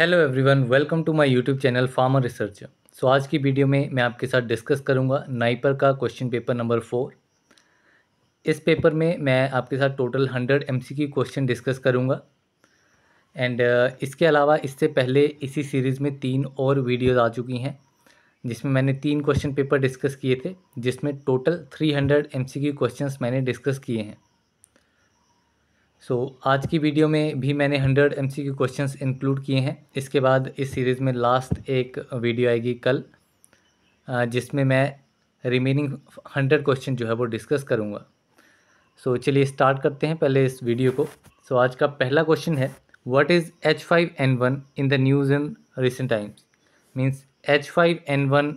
Hello everyone welcome to my YouTube channel farmer research so आज की video में मैं आपके साथ डिस्कस करूंगा नाइपर का क्वेश्चन पेपर नंबर फोर इस पेपर में मैं आपके साथ total hundred M C question discuss करूंगा एंड uh, इसके अलावा इससे पहले इसी सीरीज़ में तीन और वीडियोज़ आ चुकी हैं जिसमें मैंने तीन क्वेश्चन पेपर डिस्कस किए थे जिसमें total three hundred M C question मैंने डिस्कस किए हैं सो so, आज की वीडियो में भी मैंने 100 एम सी क्वेश्चंस इंक्लूड किए हैं इसके बाद इस सीरीज़ में लास्ट एक वीडियो आएगी कल जिसमें मैं रिमेनिंग 100 क्वेश्चन जो है वो डिस्कस करूँगा सो so, चलिए स्टार्ट करते हैं पहले इस वीडियो को सो so, आज का पहला क्वेश्चन है what is H five N one in the news in recent times means H five N one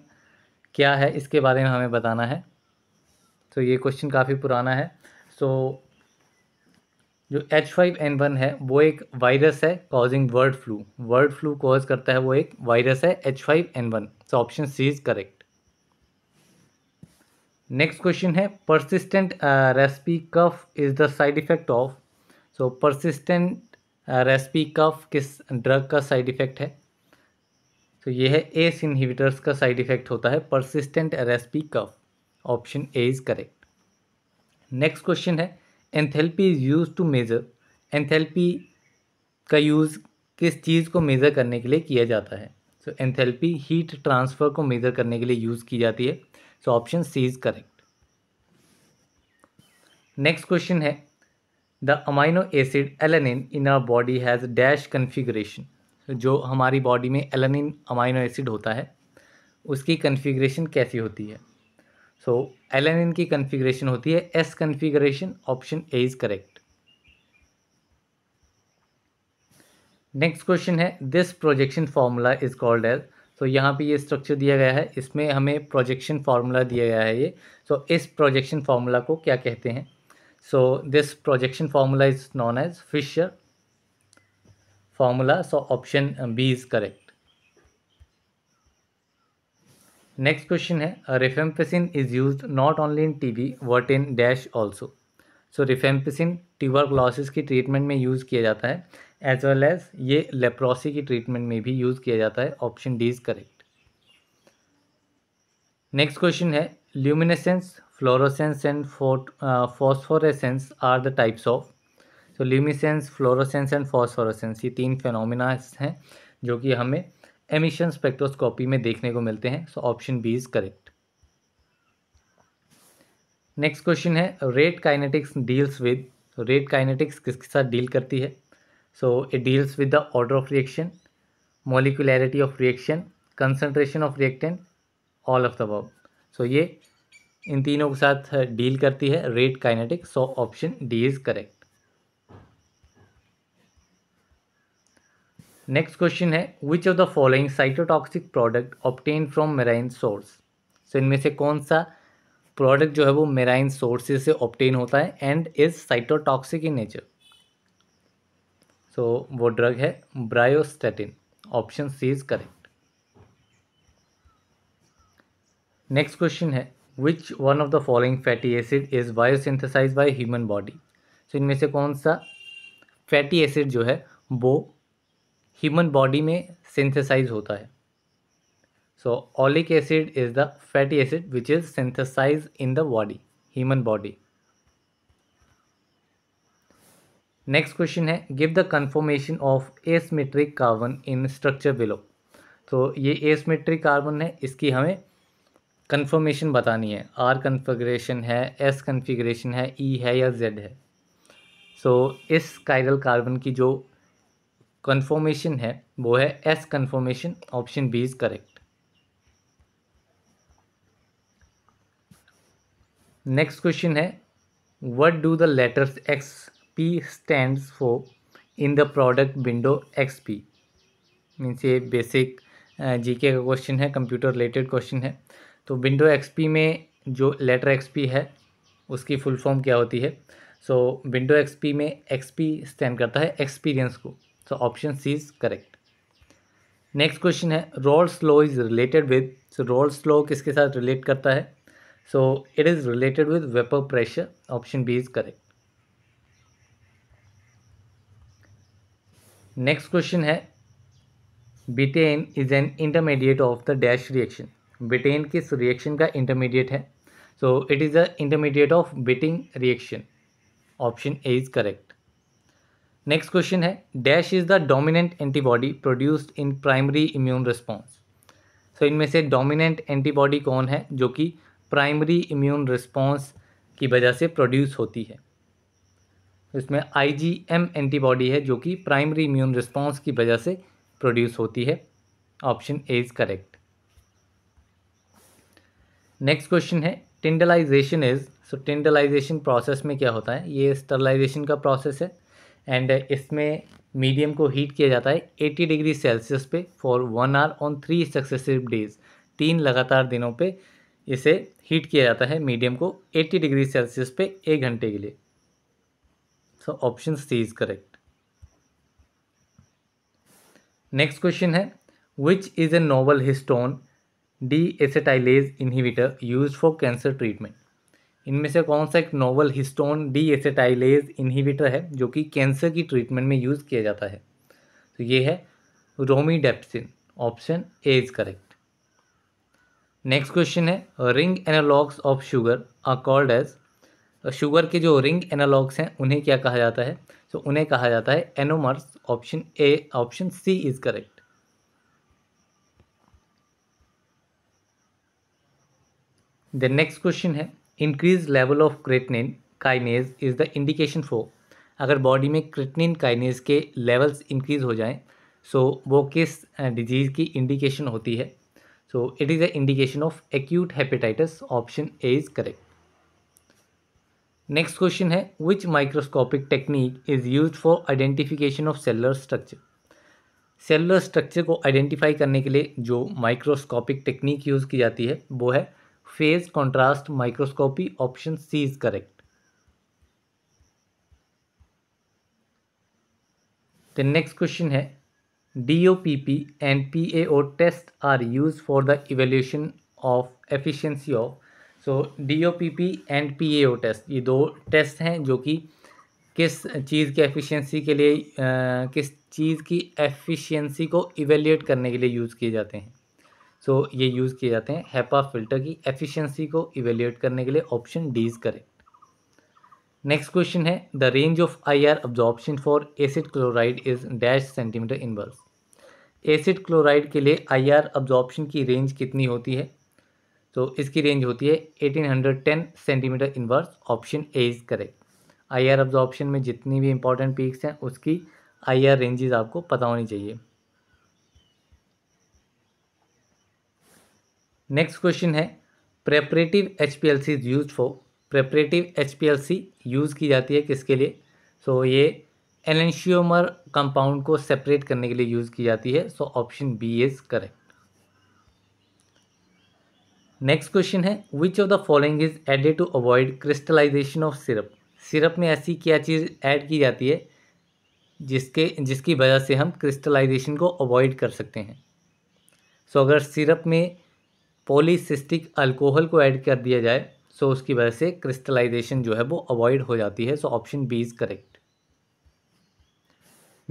क्या है इसके बारे में हमें बताना है तो so, ये क्वेश्चन काफ़ी पुराना है सो so, जो एच फाइव एन वन है वो एक वायरस है causing bird flu bird flu cause करता है वो एक वायरस है H five N one so option C is correct next question है परसिस्टेंट रेस्पी cough is the side effect of so persistent रेस्पी कफ किस ड्रग का साइड इफ़ेक्ट है तो so, ये है एस इनहिबिटर्स का साइड इफ़ेक्ट होता है परसिस्टेंट रेस्पी cough option A is correct next question है enthalpy is use to measure enthalpy का यूज़ किस चीज़ को मेज़र करने के लिए किया जाता है सो एंथैल्पी हीट ट्रांसफ़र को मेज़र करने के लिए यूज़ की जाती है so option C is correct next question है the amino acid alanine in our body has dash configuration जो हमारी बॉडी में एलानिन अमाइनो एसिड होता है उसकी कन्फिग्रेशन कैसी होती है सो एल एन एन की कन्फिग्रेशन होती है S configuration option A is correct next question है this projection formula is called as so यहाँ पे ये स्ट्रक्चर दिया गया है इसमें हमें प्रोजेक्शन फार्मूला दिया गया है ये सो so, इस प्रोजेक्शन फार्मूला को क्या कहते हैं so this projection formula is known as Fischer formula so option B is correct next question है rifampicin is use not only in T B but in dash also so rifampicin ग्लॉसिस की treatment में use किया जाता है as well as ये leprosy की treatment में भी यूज़ किया जाता है option D is correct next question है luminescence fluorescence and phosphorescence are the types of so luminescence fluorescence and phosphorescence ये तीन फेनोमिना हैं जो कि हमें एमिशन स्पेक्ट्रोस्कोपी में देखने को मिलते हैं so option B is correct next question है rate kinetics deals with rate kinetics किसके साथ डील करती है so it deals with the order of reaction molecularity of reaction concentration of reactant all of the verb so ये इन तीनों के साथ डील करती है rate kinetics so option D is correct next question है which of the following cytotoxic product obtain from marine source so इनमें से कौन सा प्रोडक्ट जो है वो मेराइन सोर्सेज से ऑप्टेन होता है and is cytotoxic in nature so वो ड्रग है bryostatin option C is correct next question है which one of the following fatty acid is biosynthesize by human body so इनमें से कौन सा फैटी एसिड जो है वो ह्यूमन बॉडी में सिंथेसाइज होता है so oleic acid is the fatty acid which is synthesize in the body human body next question है give the conformation of asymmetric carbon in structure below तो ये asymmetric carbon है इसकी हमें confirmation बतानी है आर कन्फिग्रेशन है S configuration है ई e है या जेड है सो so, इस काइरल कार्बन की जो कन्फर्मेशन है वो है S confirmation option B is correct next question है do the letters X P stand for in the product window X P means ये बेसिक जीके का क्वेश्चन है कंप्यूटर रिलेटेड क्वेश्चन है तो विंडो एक्सपी में जो लेटर एक्सपी है उसकी फुल फॉर्म क्या होती है सो विंडो एक्सपी में एक्सपी स्टैंड करता है एक्सपीरियंस को सो option C is correct next question है roles slow is related with so roles slow किसके साथ रिलेट करता है so it is related with vapour pressure option B is correct next question है बिटेन is an intermediate of the dash reaction बिटेन किस reaction का intermediate है so it is the intermediate of beating reaction option A is correct next question है dash is the dominant antibody produced in primary immune response so इनमें से dominant antibody कौन है जो कि प्राइमरी इम्यून रिस्पॉन्स की वजह से प्रोड्यूस होती है इसमें आईजीएम एंटीबॉडी है जो कि प्राइमरी इम्यून रिस्पॉन्स की वजह से प्रोड्यूस होती है option A is correct next question है टिंडलाइजेशन इज़ सो टिंडलाइजेशन प्रोसेस में क्या होता है ये स्टरलाइजेशन का प्रोसेस है एंड uh, इसमें मीडियम को हीट किया जाता है 80 डिग्री सेल्सियस पे for one hour on three successive days तीन लगातार दिनों पे इसे हीट किया जाता है मीडियम को 80 डिग्री सेल्सियस पे एक घंटे के लिए so option C is correct next question है which is a novel histone D एसेटाइलेज inhibitor use for cancer treatment इनमें से कौन सा एक नोवल हिस्टोन डी एसेटाइलेज इनहिबिटर है जो कि कैंसर की ट्रीटमेंट में यूज़ किया जाता है तो ये है रोमीडेप्सिन option A is correct next question है ring analogues of sugar are called as sugar के जो रिंग एनालॉग्स हैं उन्हें क्या कहा जाता है तो उन्हें कहा जाता है anomers option A option C is correct then next question है increase level of creatinine kinase is the indication for अगर बॉडी में क्रिटनिन काइनेज के लेवल्स इंक्रीज हो जाएं सो so, वो किस डिजीज़ की इंडिकेशन होती है so it is the indication of acute hepatitis option A is correct next question है विच microscopic technique is use for identification of cellular structure cellular structure को आइडेंटिफाई करने के लिए जो माइक्रोस्कोपिक टेक्निक यूज़ की जाती है वो है phase contrast microscopy option C is correct the next question है D O P P and P A O test are use for the evaluation of efficiency of so P and O test ये दो test हैं जो कि किस चीज़ की efficiency के लिए आ, किस चीज़ की एफिशिएंसी को इवेल्यूएट करने के लिए यूज़ किए जाते हैं सो so, ये यूज़ किए जाते हैं हैपा फिल्टर की एफिशिएंसी को इवेल्यूएट करने के लिए option D is correct next question है the range of I R absorption for acid chloride is dash centimetre inverse acid chloride के लिए आई आर एब्जॉर्प्शन की रेंज कितनी होती है तो इसकी रेंज होती है 1810 centimetre inverse option A is correct I R absorption में जितनी भी इंपॉर्टेंट पीक्स हैं उसकी आई आर रेंजेज आपको पता होनी चाहिए नेक्स्ट क्वेश्चन है preparative H P L C use for preparative H P L C use की जाती है किसके लिए सो so, ये एलेंशियोमर कंपाउंड को सेपरेट करने के लिए यूज़ की जाती है so option B is correct next question है which of the following is added to avoid crystallization of syrup syrup में ऐसी क्या चीज़ ऐड की जाती है जिसके जिसकी वजह से हम क्रिस्टलाइजेशन को अवॉइड कर सकते हैं सो so, अगर सिरप में पोलीसिस्टिक अल्कोहल को ऐड कर दिया जाए सो उसकी वजह से क्रिस्टलाइजेशन जो है वो अवॉइड हो जाती है so option B is correct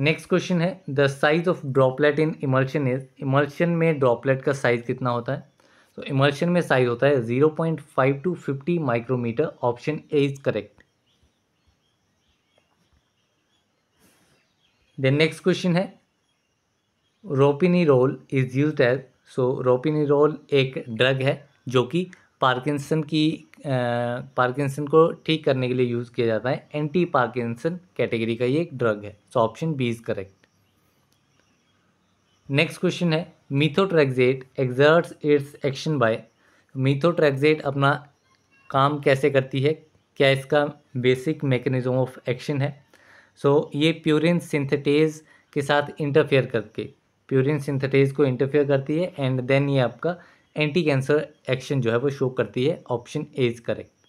next question है the size of droplet in emulsion is emulsion में ड्रॉपलेट का साइज कितना होता है तो so, इमल्शन में साइज होता है zero point five to fifty micrometre option A is correct then next question है रोपिनी रोल इज यूज एज सो रोपिनिरोल एक ड्रग है जो कि पार्किंसन की पार्किंसन को ठीक करने के लिए यूज़ किया जाता है एंटी पार्किंसन कैटेगरी का ये एक ड्रग है so option B is correct next question है methotrexate exerts its action by methotrexate अपना काम कैसे करती है क्या इसका बेसिक मैकेनिज्म ऑफ एक्शन है सो so, ये प्यूरिन सिंथेटेज के साथ इंटरफेयर करके प्यूरिन सिंथेटेज को इंटरफेयर करती है एंड देन ये आपका एंटी कैंसर एक्शन जो है वो शो करती है option A is correct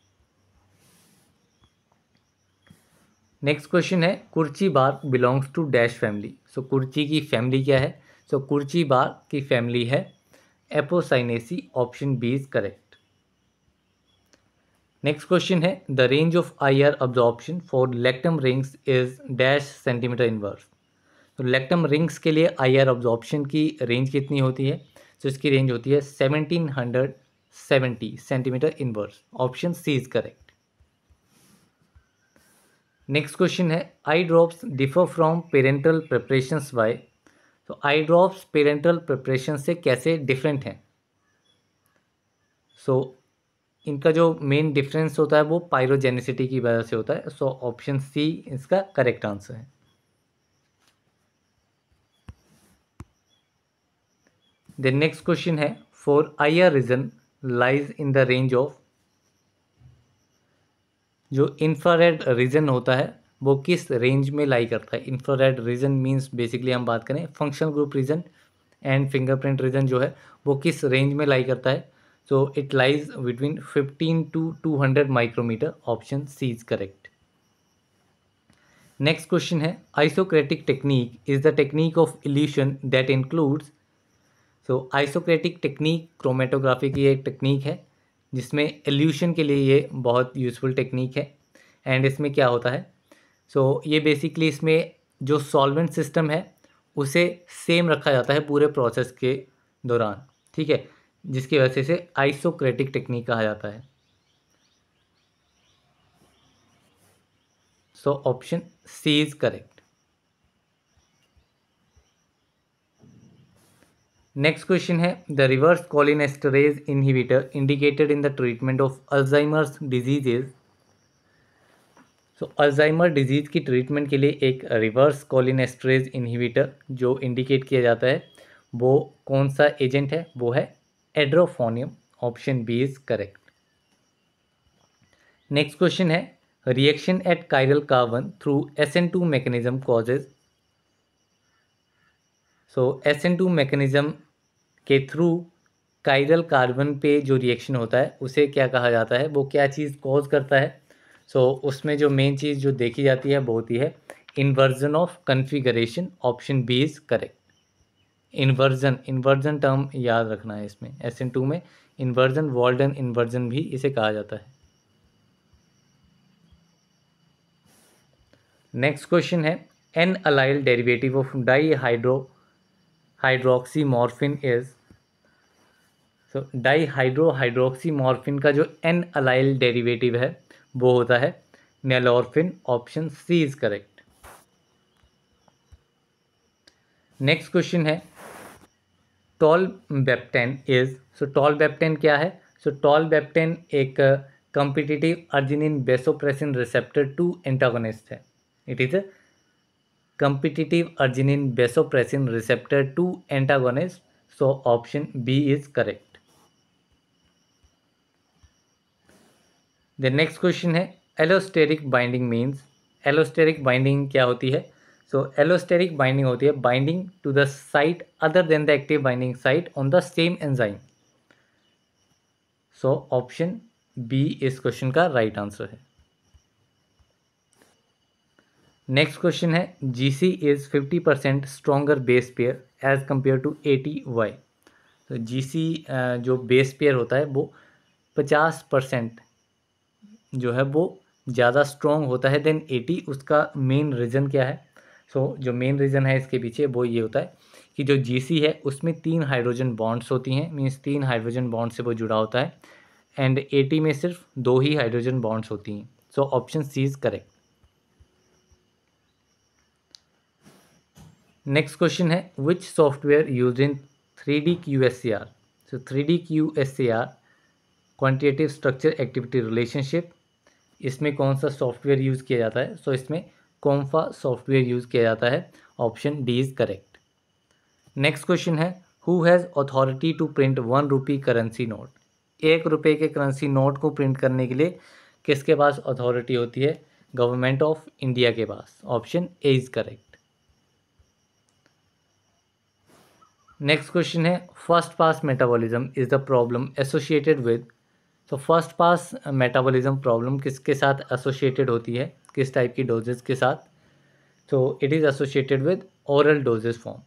next question है kurchi bark belongs to dash family so kurchi की फैमिली क्या है सो so, कुर्ची बार की फैमिली है Apocynaceae option B is correct next question है the range of I R absorption for lactam rings is dash centimetre inverse तो lactam rings के लिए are absorption की रेंज कितनी होती है तो इसकी रेंज होती है 1770 centimetre inverse option C is correct next question है eye drops differ from parenteral preparations by तो आई ड्रॉप्स पेरेंटल प्रिपरेशन से कैसे डिफरेंट हैं सो so, इनका जो मेन डिफरेंस होता है वो पायरोजेनिसिटी की वजह से होता है सो ऑप्शन सी इसका करेक्ट आंसर है द नेक्स्ट क्वेश्चन है far IR region lies in the range of जो इंफ्रारेड रीजन होता है वो किस रेंज में लाई करता है इंफ्रारेड रीजन मीन्स बेसिकली हम बात करें function group region and fingerprint region जो है वो किस रेंज में लाई करता है so it lies between fifteen to two hundred micrometer option C is correct next question है isocratic technique is the technique of elution that includes so isocratic technique chromatography की एक टेक्निक है जिसमें elution के लिए ये बहुत यूज़फुल टेक्निक है एंड इसमें क्या होता है सो so, ये बेसिकली इसमें जो सॉल्वेंट सिस्टम है उसे सेम रखा जाता है पूरे प्रोसेस के दौरान ठीक है जिसकी वजह से इसे आइसोक्रेटिक टेक्निक कहा जाता है so option C is correct next question है the reverse cholinesterase inhibitor indicated in the treatment of Alzheimer's diseases so Alzheimer disease की ट्रीटमेंट के लिए एक रिवर्स कॉलिनेस्टरेज इनहिबिटर जो इंडिकेट किया जाता है वो कौन सा एजेंट है वो है edrophonium option B is correct next question है reaction at chiral carbon through S N two mechanism causes so S N two mechanism के थ्रू काइरल कार्बन पे जो रिएक्शन होता है उसे क्या कहा जाता है वो क्या चीज़ कॉज करता है सो so, उसमें जो मेन चीज़ जो देखी जाती है वो होती है inversion of configuration option B is correct inversion inversion term याद रखना है इसमें एस एन टू में इन्वर्जन वॉल्डन इन्वर्जन भी इसे कहा जाता है नेक्स्ट क्वेश्चन है N allyl derivative of dihydro hydroxymorphine is so dihydro hydroxymorphine का जो एन अलाइल डेरिवेटिव है वो होता है nalorphine option C is correct next question है tolvaptan is so tolvaptan क्या है सो टॉल बेप्टेन एक competitive arginine vasopressin receptor two antagonist है it is a competitive arginine vasopressin receptor two antagonist so option B is correct the next question है allosteric binding means allosteric binding क्या होती है so allosteric binding होती है binding to the site other than the active binding site on the same enzyme so option B इस question का right right answer है next question है G C is fifty percent stronger base pair as compare to A T why तो G सी जो base pair होता है वो पचास परसेंट जो है वो ज़्यादा स्ट्रॉन्ग होता है देन एटी उसका मेन रीज़न क्या है सो so, जो मेन रीज़न है इसके पीछे वो ये होता है कि जो जी सी है उसमें तीन हाइड्रोजन बॉन्ड्स होती हैं मीन्स तीन हाइड्रोजन बॉन्ड से वो जुड़ा होता है एंड ए टी में सिर्फ दो ही हाइड्रोजन बॉन्ड्स होती हैं so option C is correct next question है which software use in three D Q S C R so three D Q S C R quantitative structure activity relationship इसमें कौन सा software use किया जाता है so so, इसमें कॉम्फा software use किया जाता है option D is correct next question है who has authority to print one rupee currency note एक रुपये के करेंसी नोट को प्रिंट करने के लिए किसके पास अथॉरिटी होती है गवर्नमेंट ऑफ इंडिया के पास option A is correct next question है first pass metabolism is the problem associated with तो फर्स्ट पास मेटाबॉलिज्म प्रॉब्लम किसके साथ एसोशिएटेड होती है किस टाइप की डोजेज के साथ तो it is associated with oral dosages form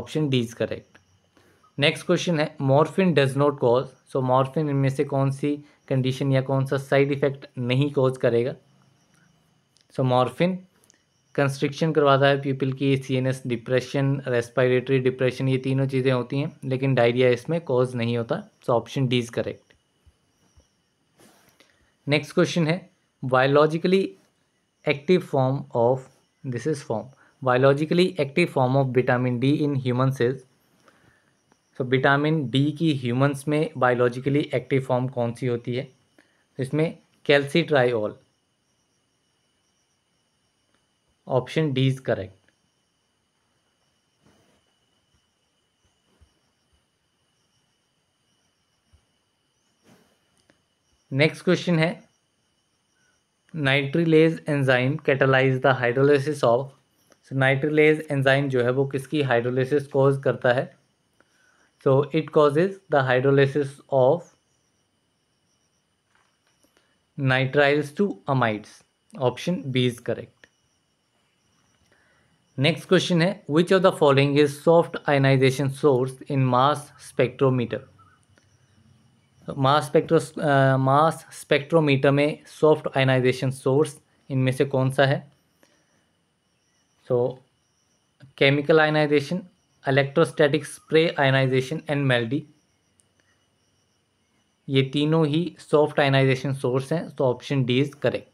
option D is correct next question है morphine does not cause so morphine इनमें से कौन सी कंडीशन या कौन सा साइड इफेक्ट नहीं कॉज करेगा सो so, मॉर्फिन कंस्ट्रिक्शन करवाता है पीपल की सीएनएस डिप्रेशन रेस्पिरेटरी डिप्रेशन ये तीनों चीज़ें होती हैं लेकिन डायरिया इसमें कॉज नहीं होता so option D is correct next question है biologically active form of this is form biologically active form of vitamin D in human is so vitamin D की ह्यूमन्स में बायोलॉजिकली एक्टिव फॉर्म कौन सी होती है तो इसमें calcitriol option D is correct next question है nitrilase enzyme catalyse the hydrolysis of so nitrilase enzyme जो है वो किसकी हाइड्रोलिसिस कॉज करता है so it causes the hydrolysis of nitriles to amides option B is correct next question है which of the following is soft ionisation source in mass spectrometer mass spectro mass spectrometer में soft ionisation source इनमें से कौन सा है so chemical ionisation electrostatic spray ionisation and MALDI ये तीनों ही सॉफ्ट आयनाइजेशन सोर्स हैं तो option D is correct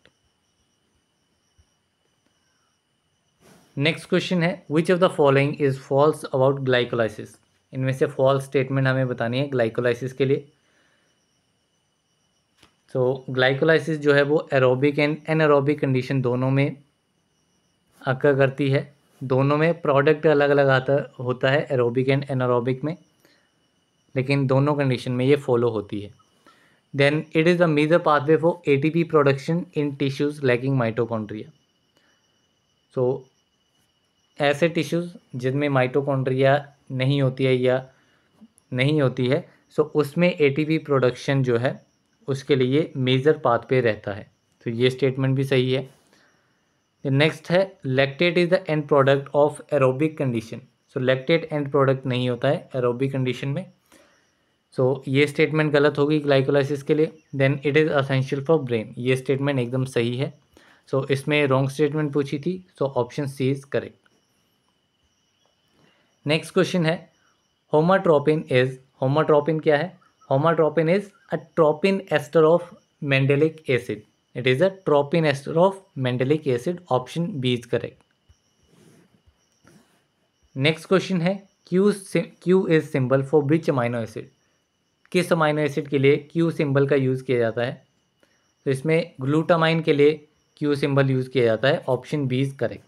next question है which of the following is false about glycolysis इनमें से फॉल्स स्टेटमेंट हमें बतानी है ग्लाइकोलाइसिस के लिए सो so, ग्लाइकोलाइसिस जो है वो एरोबिक एंड एनएरोबिक कंडीशन दोनों में आकर करती है दोनों में प्रोडक्ट अलग अलग आता होता है एरोबिक एंड एनारोबिक में लेकिन दोनों कंडीशन में ये फॉलो होती है then it is the major pathway for ATP production in tissues lacking mitochondria so ऐसे टिश्यूज़ जिनमें माइटोकॉन्ड्रिया नहीं होती है या नहीं होती है सो उसमें एटीपी प्रोडक्शन जो है उसके लिए मेजर पाथ पे रहता है तो ये स्टेटमेंट भी सही है नेक्स्ट है lactate is the end product of aerobic condition so lactate end product नहीं होता है एरोबिक कंडीशन में सो so, ये स्टेटमेंट गलत होगी ग्लाइकोलाइसिस के लिए then it is essential for brain ये स्टेटमेंट एकदम सही है सो so, इसमें रॉन्ग स्टेटमेंट पूछी थी so option C is correct next question है होमाट्रोपिन इज होमाट्रोपिन क्या है homatropine is a tropine ester of mandelic acid it is a tropine ester of mandelic acid option B is correct next question है Q Q is symbol for which amino acid किस amino acid के लिए Q symbol का use किया जाता है तो इसमें ग्लूटामाइन के लिए क्यू सिंबल यूज़ किया जाता है option B is correct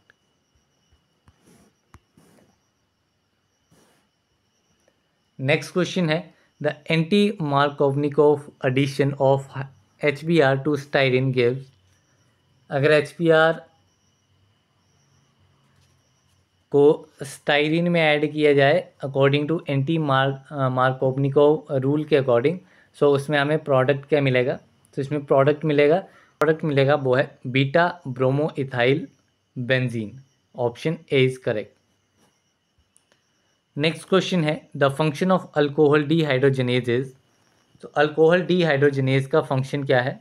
next question है the anti Markovnikov addition of H B R to styrene gives अगर एच पी आर को स्टाइरिन में ऐड किया जाए according to anti mark Markovnikov rule के अकॉर्डिंग सो so उसमें हमें product क्या मिलेगा तो so इसमें प्रोडक्ट मिलेगा प्रोडक्ट मिलेगा वो है beta bromo ethyl benzene option A is correct next question है the function of alcohol dehydrogenase is तो अल्कोहल डीहाइड्रोजनेज का फंक्शन क्या है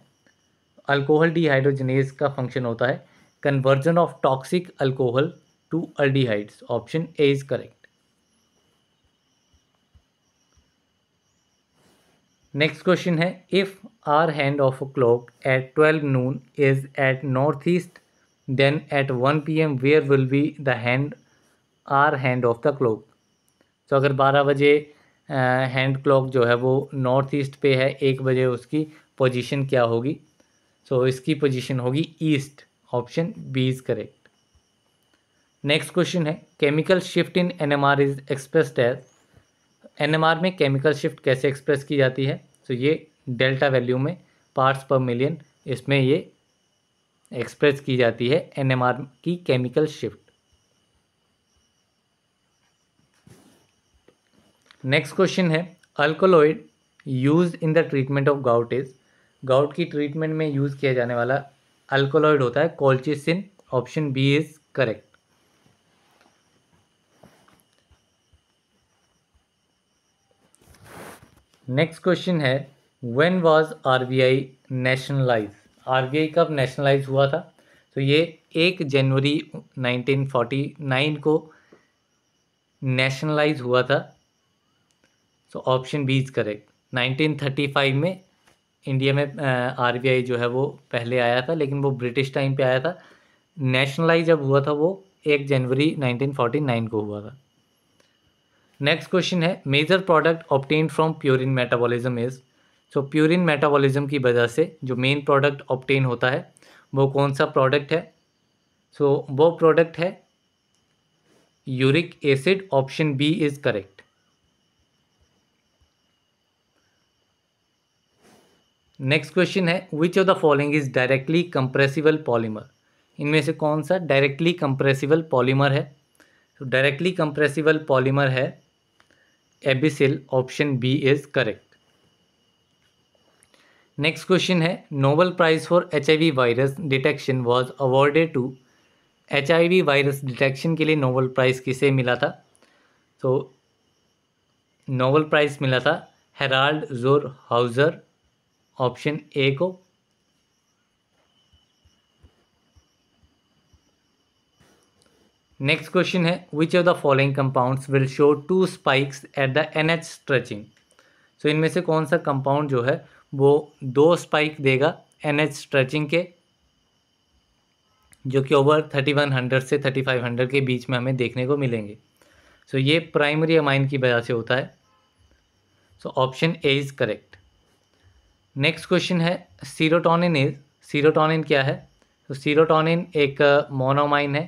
अल्कोहल डीहाइड्रोजनेज का फंक्शन होता है conversion of toxic alcohol to aldehydes option A is correct next question है if hour hand of a clock at twelve noon is at north east then at one P M where will be the hand are hand of the clock तो अगर बारह बजे hand clock जो है वो north east पे है एक बजे उसकी पोजीशन क्या होगी सो so, इसकी पोजीशन होगी east option B is correct next question है chemical shift in NMR is expressed as NMR में केमिकल शिफ्ट कैसे एक्सप्रेस की जाती है सो so, ये डेल्टा वैल्यू में पार्ट्स पर मिलियन इसमें ये एक्सप्रेस की जाती है एनएमआर की केमिकल शिफ्ट नेक्स्ट क्वेश्चन है alkaloid use in the treatment of gout is gout की ट्रीटमेंट में यूज़ किया जाने वाला अल्कोलॉइड होता है colchicine option B is correct next question है when was RBI nationalise RBI कब नेशनलाइज हुआ था तो ये एक जनवरी 1949 को नेशनलाइज हुआ था so option B is correct 1935 में इंडिया में आरबीआई जो है वो पहले आया था लेकिन वो ब्रिटिश टाइम पे आया था नेशनलाइज जब हुआ था वो एक जनवरी 1949 को हुआ था नेक्स्ट क्वेश्चन है major product obtain from purine metabolism is so purine metabolism की वजह से जो मेन प्रोडक्ट ऑप्टेन होता है वो कौन सा प्रोडक्ट है सो so, वो प्रोडक्ट है uric acid option B is correct next question है which of the following is directly compressible polymer इनमें से कौन सा डायरेक्टली कंप्रेसिबल पॉलीमर है तो डायरेक्टली कंप्रेसिबल पॉलीमर है Avicel option B is correct next question है Nobel prize for H virus detection was awarded to H virus detection के लिए नोबल प्राइज़ किसे मिला था तो नोबल प्राइज़ मिला था हेराल्ड जोर हाउज़र ऑप्शन ए को नेक्स्ट क्वेश्चन है which of the following compounds will show two spikes at the N H stretching so इनमें से कौन सा कंपाउंड जो है वो दो स्पाइक देगा एन एच स्ट्रेचिंग के जो कि ओवर थर्टी वन हंड्रेड से थर्टी फाइव हंड्रेड के बीच में हमें देखने को मिलेंगे सो so, ये प्राइमरी अमाइन की वजह से होता है so option A is correct next question है सीरोटोनिन इज सीरोटोनिन क्या है तो सीरोटोनिन एक मोनोमाइन है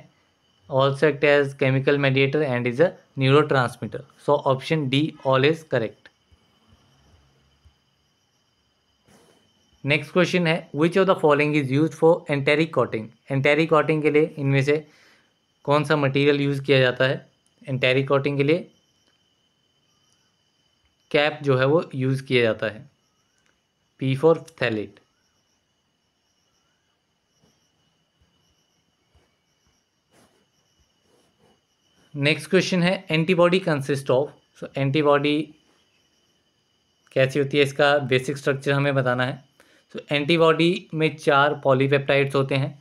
also act as chemical mediator and is a neurotransmitter so option D all is correct next question है which of the following is use for enteric coating enteric coating के लिए इनमें से कौन सा material use किया जाता है एंटेरिक कॉटिंग के लिए कैप जो है वो यूज़ किया जाता है P for phthalate. Next question है antibody consist of so antibody कैसी होती है इसका बेसिक स्ट्रक्चर हमें बताना है सो so, एंटीबॉडी में चार पॉलीपेप्टाइड्स होते हैं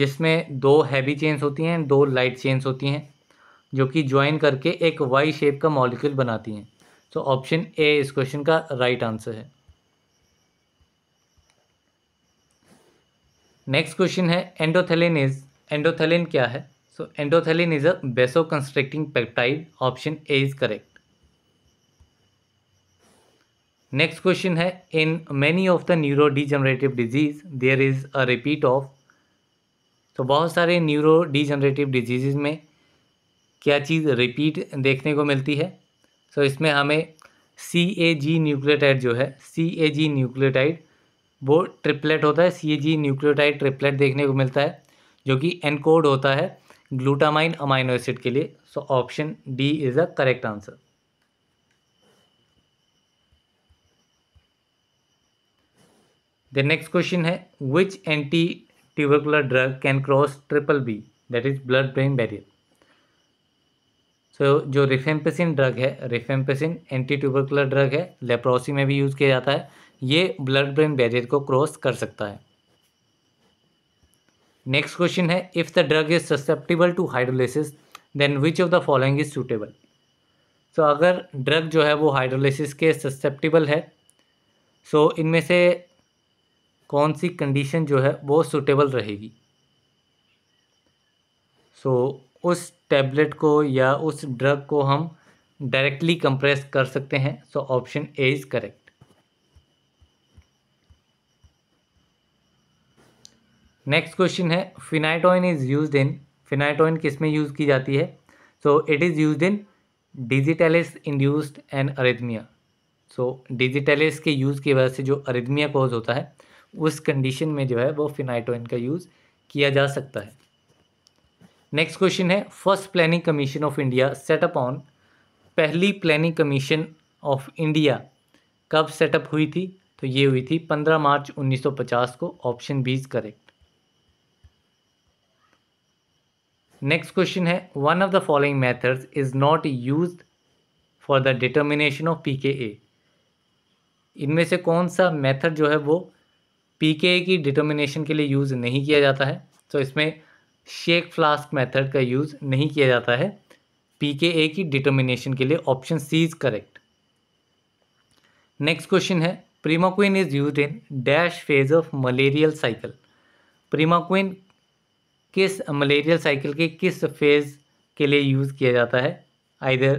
जिसमें दो हैवी चेन्स होती हैं दो लाइट चेन्स होती हैं जो कि ज्वाइन करके एक वाई शेप का मॉलिक्यूल बनाती हैं सो ऑप्शन ए इस क्वेश्चन का राइट right आंसर है नेक्स्ट क्वेश्चन है एंडोथेलिन इज एंडोथेलिन क्या है सो एंडोथेलिन is a vasoconstricting peptide option A is correct next question है in many of the neurodegenerative disease there is a repeat of तो बहुत सारे neuro degenerative disease में क्या चीज़ रिपीट देखने को मिलती है सो so, इसमें हमें सी ए जी न्यूक्लियोटाइड जो है सी ए जी न्यूक्लियोटाइड वो ट्रिपलेट होता है सी ए जी न्यूक्लियोटाइड ट्रिपलेट देखने को मिलता है जो कि एनकोड होता है ग्लूटामाइन अमाइनो एसिड के लिए so option D is the correct answer the next question है which anti tubercular drug can cross triple B that is blood brain barrier so जो रिफेम्पेसिन ड्रग है रिफेम्पेसिन एंटी ट्यूबरकुलर ड्रग है leprosy में भी use किया जाता है ये ब्लड ब्रेन बैरियर को क्रॉस कर सकता है नेक्स्ट क्वेश्चन है if the drug is susceptible to hydrolysis then which of the following is suitable so अगर ड्रग जो है वो हाइड्रोलिसिस के ससेप्टेबल है सो so, इनमें से कौन सी कंडीशन जो है वो सूटेबल रहेगी सो so, उस टैबलेट को या उस ड्रग को हम डायरेक्टली कंप्रेस कर सकते हैं so option A is correct next question है फिनाइटोइन इज़ यूज इन फिनाइटोइन किस में यूज़ की जाती है so it is use in digitalis induced and arrhythmia so digitalis के यूज़ की वजह से जो अरिदमिया कॉज होता है उस कंडीशन में जो है वो फिनाइटोइन का यूज़ किया जा सकता है नेक्स्ट क्वेश्चन है first Planning Commission of India set up on पहली प्लानिंग कमीशन ऑफ इंडिया कब सेटअप हुई थी तो ये हुई थी पंद्रह मार्च 1950 को option B is correct next question है one of the following methods is not use for the determination of a इनमें से कौन सा मेथड जो है वो ए की डिटर्मिनेशन के लिए यूज़ नहीं किया जाता है तो इसमें शेक फ्लास्क मेथड का यूज़ नहीं किया जाता है पी के ए की डिटर्मिनेशन के लिए option C is correct next question है primaquine is use in dash phase of malarial cycle primaquine किस मलेरियल साइकिल के किस फेज़ के लिए यूज़ किया जाता है आइधर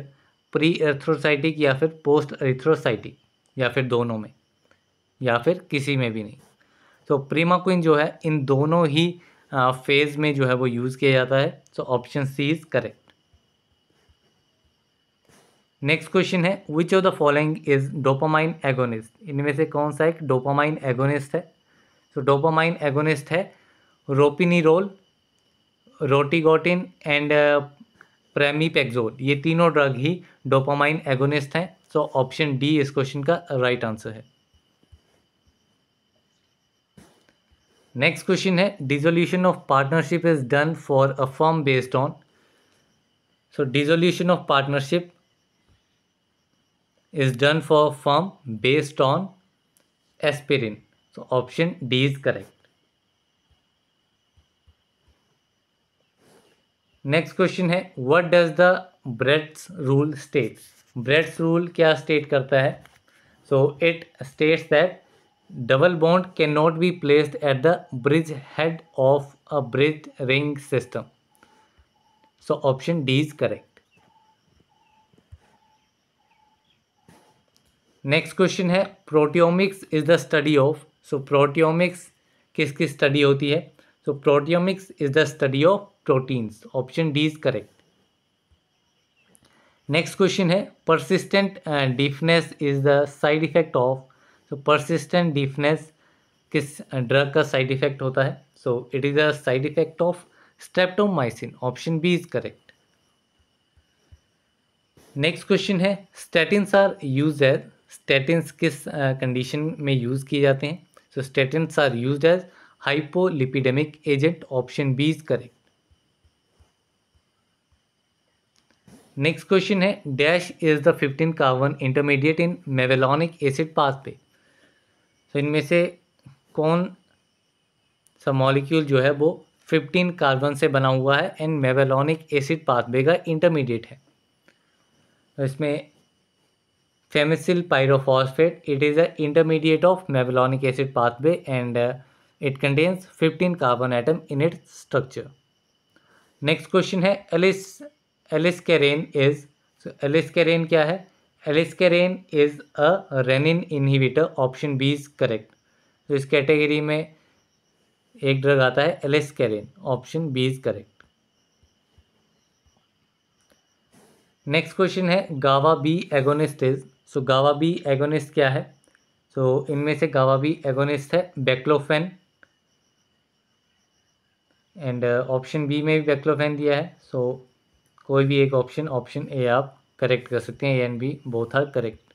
प्री एर्थ्रोसाइटिक या फिर पोस्ट एर्थ्रोसाइटिक या फिर दोनों में या फिर किसी में भी नहीं तो क्विन जो है इन दोनों ही फेज़ में जो है वो यूज़ किया जाता है so option C is correct next question है which of the following is dopamine agonist इनमें से कौन सा एक डोपामाइन एगोनिस्ट है सो डोपामाइन एगोनिस्ट है रोपिनी ropinirole rotigotine and pramipexole uh, ये तीनों ड्रग ही डोपामाइन एगोनिस्ट हैं सो ऑप्शन डी इस क्वेश्चन का राइट right आंसर है नेक्स्ट क्वेश्चन है dissolution of partnership is done for a firm based on so dissolution of partnership is done for form based on aspirin so option D is correct next question है what does the Bredt's rule state Bredt's rule क्या state करता है so it states that double bond can not be placed at the bridge head of a bridge ring system so option D is correct next question है proteomics is the study of so proteomics किसकी study होती है so proteomics is the study of proteins option D is correct next question है persistent deafness is the side effect of of persistent persistent किस drug का side effect होता है so it is the side effect of streptomycin option B is correct next question है statins are use as statins किस condition uh, में use किए जाते हैं so statins are use as hypolipidemic agent option B is correct next question है dash is the fifteen carbon intermediate in mevalonic acid path पे तो इनमें से कौन सा मॉलिक्यूल जो है वो फिफ्टीन कार्बन से बना हुआ है एंड मेवेलॉनिक एसिड पाथवे का इंटरमीडिएट है तो इसमें farnesyl pyrophosphate it is a intermediate of mevalonic acid pathway and it contains fifteen carbon atom in it structure next question है alis aliskiren is so aliskiren क्या है aliskiren is a renin inhibitor option B is correct तो इस category में एक drug आता है aliskiren option B is correct next question है गावा बी एगोनिस्ट इज सो गावा बी एगोनिस्ट क्या है सो so, इनमें से गावा बी एगोनिस्ट है बेक्लोफेन एंड ऑप्शन बी में भी बेक्लोफेन दिया है सो कोई भी एक ऑप्शन ऑप्शन ए आप करेक्ट कर सकते हैं A and B both are correct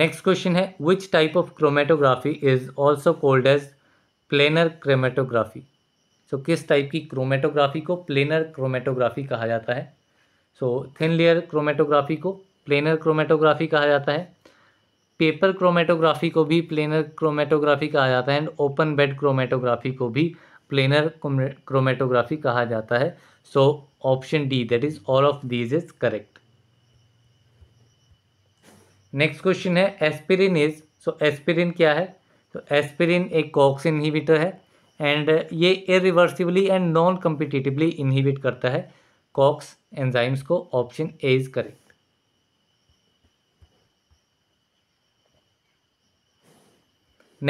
next question है which type of chromatography is also called as planar chromatography so किस टाइप की क्रोमेटोग्राफी को प्लेनर क्रोमेटोग्राफी कहा जाता है सो थिन लेयर क्रोमेटोग्राफी को प्लेनर क्रोमेटोग्राफी कहा जाता है पेपर क्रोमेटोग्राफी को भी प्लेनर क्रोमेटोग्राफी कहा जाता है एंड ओपन बेड क्रोमेटोग्राफी को भी प्लेनर क्रोमेटोग्राफी कहा जाता है so option D that is all of these is correct next question है एस्पिरिन इज सो एस्पिरिन क्या है तो एस्पिरिन एक कॉक्स इनहिबिटर है एंड ये irreversibly and non competitively inhibit करता है कॉक्स एंजाइम्स को option A is correct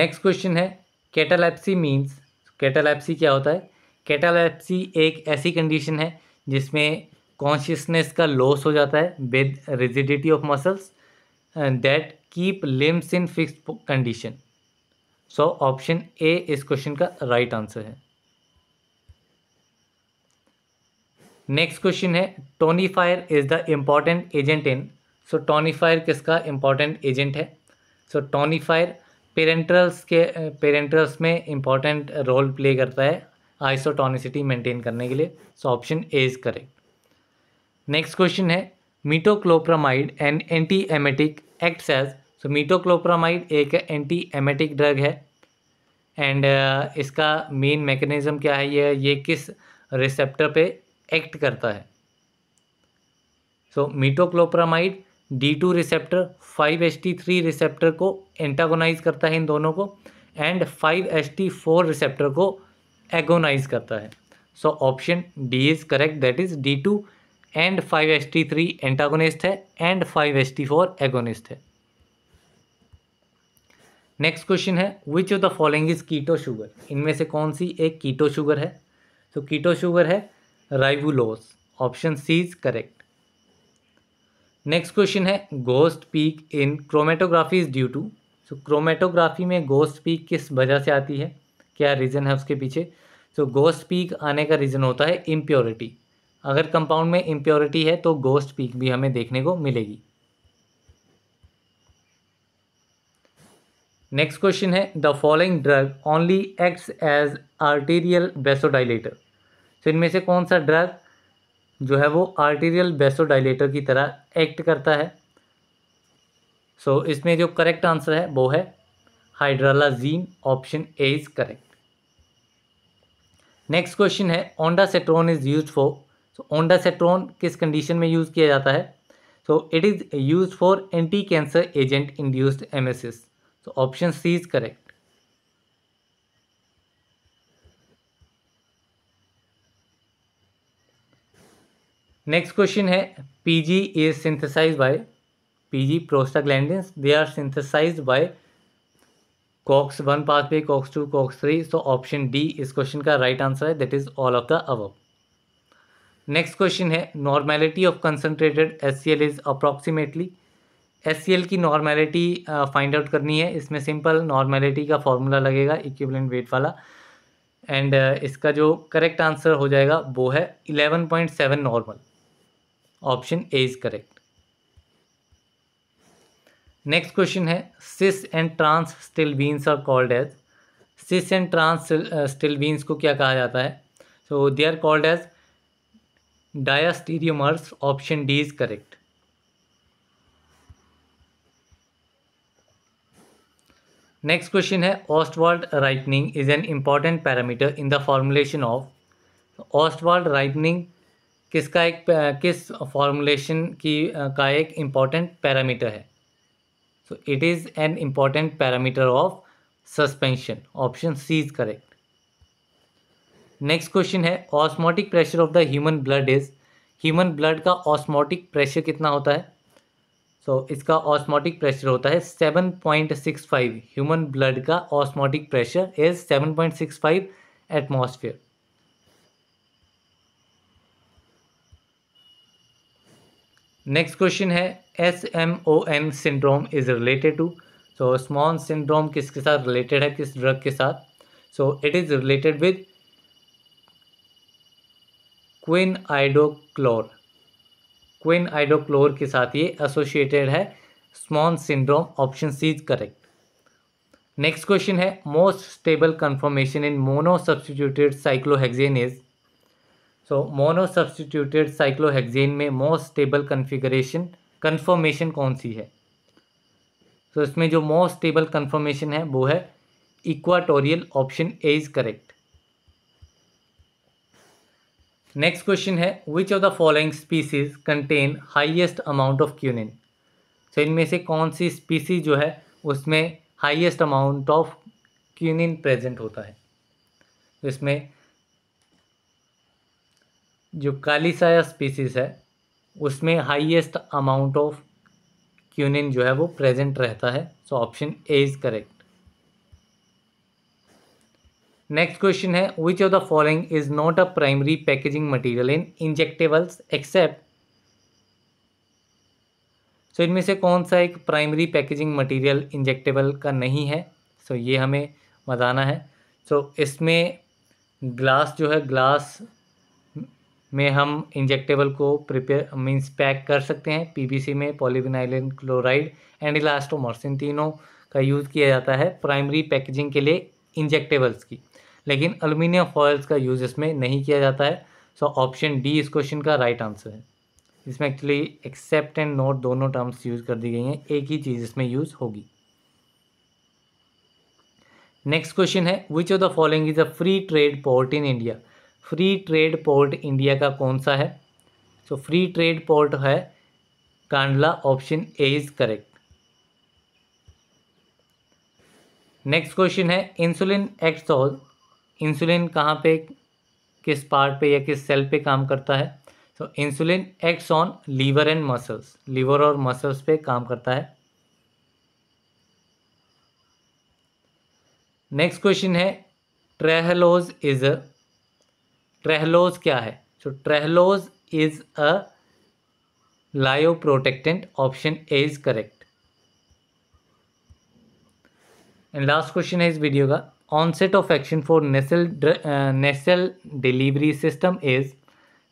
next question है कैटालेप्सी मीन्स कैटालैप्सी क्या होता है कैटालैप्सी एक ऐसी कंडीशन है जिसमें कॉन्शियसनेस का लॉस हो जाता है with rigidity of muscles that keep limbs in fix condition so option A इस क्वेश्चन का राइट right आंसर है नेक्स्ट क्वेश्चन है tonicifier is the important agent in so tonicifier किसका इम्पॉर्टेंट एजेंट है सो so, टोनीफायर पेरेंट्रल्स के parenterals में important role play करता है आइसोटोनिसिटी मेंटेन करने के लिए so option A is correct next question है metoclopramide and anti emetic acts as so metoclopramide एक एंटी एमेटिक ड्रग है एंड uh, इसका मेन मैकेनिज़्म क्या है ये ये किस रिसेप्टर पे एक्ट करता है so metoclopramide D two receptor five S T three receptor को एंटागोनाइज करता है इन दोनों को and five S T four receptor को एगोनाइज करता है so option D is correct that is D two and five S T three antagonist है and five S T four agonist है नेक्स्ट क्वेश्चन है which of the following is keto sugar इनमें से कौन सी एक कीटो sugar है तो keto sugar है ribulose option C is correct next question है ghost peak in chromatography is due to so chromatography में गोस्ट पीक किस वजह से आती है क्या रीज़न है उसके पीछे सो गोस्ट पीक आने का रीज़न होता है इम्प्योरिटी अगर कंपाउंड में इम्प्योरिटी है तो गोस्ट पीक भी हमें देखने को मिलेगी नेक्स्ट क्वेश्चन है the following drug only acts as arterial vasodilator so इनमें से कौन सा ड्रग जो है वो आर्टीरियल बेसोडाइलेटर की तरह एक्ट करता है सो so, इसमें जो करेक्ट आंसर है वो है hydralazine option A is correct next question है ondansetron is use for so ondansetron किस कंडीशन में यूज़ किया जाता है so it is use for anti cancer agent induced emesis so option C is correct next question है PG is synthesise by PG prostaglandins they are synthesise by COX one pathway COX two COX three so option D इस question का right answer है that is all of the above next question है normality of concentrated S C L is approximately S C L की normality find out करनी है इसमें simple normality का formula लगेगा इक्विपलेंट वेट वाला एंड uh, इसका जो करेक्ट आंसर हो जाएगा वो है eleven point seven normal option A is correct next question है cis and trans stilbenes are called as cis and trans still beans को क्या कहा जाता है so they are called as diastereomers option D is correct next question है Ostwald ripening is an important parameter in the formulation of Ostwald ripening किसका एक किस formulation की का एक इम्पॉर्टेंट पैरामीटर है so it is an important parameter of suspension option C is correct next question है osmotic pressure of the human blood is human blood का osmotic pressure कितना होता है सो so, इसका ऑस्मोटिक प्रेशर होता है seven point six five human blood का osmotic pressure is seven point six five atmosphere next question है S M O N syndrome is related to so SMON syndrome किसके साथ related है किस drug के साथ so it is related with quiniodochlor quiniodochlor के साथ ये एसोसिएटेड है SMON syndrome option C is correct next question है most stable conformation in mono substituted cyclohexane is so mono substituted cyclohexane में most stable configuration conformation कौन सी है so so, इसमें जो मोस्ट स्टेबल कन्फर्मेशन है वो है equatorial option A is correct next question है which of the following species contain highest amount of quinine so इनमें से कौन सी स्पीसीज जो है उसमें highest amount of quinine present होता है तो इसमें जो कालीसाया स्पीसीज़ है उसमें हाईएस्ट अमाउंट ऑफ क्यूनिन जो है वो प्रेजेंट रहता है so option A is correct next question है which of the following is not a primary packaging material in injectables except so इनमें से कौन सा एक प्राइमरी पैकेजिंग मटेरियल इंजेक्टेबल का नहीं है सो so, ये हमें बताना है सो so, इसमें ग्लास जो है ग्लास మే హం ఇంజెక్టబుల్ కో ప్రిపేర్ మీన్స్ แพ క్ కర్ సక్తే హే పివిసి మే poly vinyl chloride and elastomer سین తీనో క యూజ్ కియా జాతా హే ప్రైమరీ ప్యాకేజింగ్ కే లియే ఇంజెక్టబుల్స్ కి లేకిన్ అల్యూమినియం ఫాయిల్స్ క యూజ్ ਇਸ మే నహీ కియా జాతా హే సో ఆప్షన్ డి ఇస్ క్వశ్చన్ క రైట్ ఆన్సర్ హే ఇస్మే యాక్చువలీ ఎక్సెప్ట్ అండ్ నో దోనో టర్మ్స్ యూజ్ కర్ ది గయయే హే ఏక్ హి చీజ్ ఇస్మే యూజ్ హోగి నెక్స్ట్ క్వశ్చన్ హే which of the following is a free trade port in India free trade port India का कौन सा है सो फ्री ट्रेड पोर्ट है Kandla option A is correct next question है इंसुलिन एक्सॉल इंसुलिन कहाँ पे किस पार्ट पे या किस सेल पे काम करता है so insulin acts on liver and muscles liver और मसल्स पे काम करता है नेक्स्ट क्वेश्चन है ट्रेहलोज इज ट्रहलोज क्या है सो ट्रहलोज is a lyoprotectant option A is correct and last question है इस वीडियो का onset of action for nasal nasal delivery system is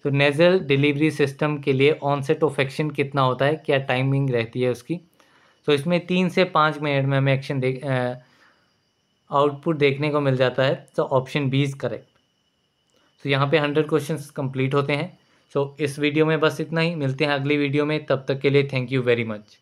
तो नेजल डिलीवरी सिस्टम के लिए ऑनसेट ऑफ एक्शन कितना होता है क्या टाइमिंग रहती है उसकी तो so, इसमें तीन से पाँच मिनट में हमें एक्शन देख आउटपुट uh, देखने को मिल जाता है तो ऑप्शन बी इज़ करेक्ट तो यहाँ पे हंड्रेड क्वेश्चन कंप्लीट होते हैं सो so, इस वीडियो में बस इतना ही मिलते हैं अगली वीडियो में तब तक के लिए थैंक यू वेरी मच